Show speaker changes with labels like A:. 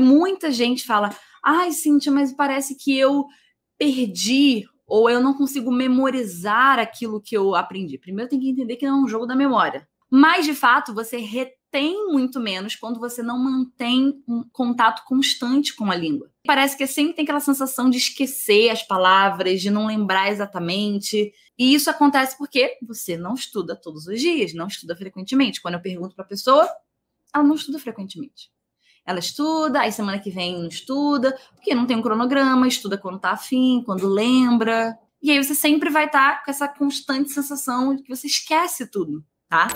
A: Muita gente fala: ai, Cíntia, mas parece que eu perdi ou eu não consigo memorizar aquilo que eu aprendi. Primeiro tem que entender que não é um jogo da memória. Mas, de fato, você retém muito menos quando você não mantém um contato constante com a língua. Parece que sempre tem aquela sensação de esquecer as palavras, de não lembrar exatamente. E isso acontece porque você não estuda todos os dias, não estuda frequentemente. Quando eu pergunto para a pessoa, ela não estuda frequentemente. Ela estuda, aí semana que vem não estuda, porque não tem um cronograma, estuda quando tá afim, quando lembra. E aí você sempre vai estar tá com essa constante sensação de que você esquece tudo, tá?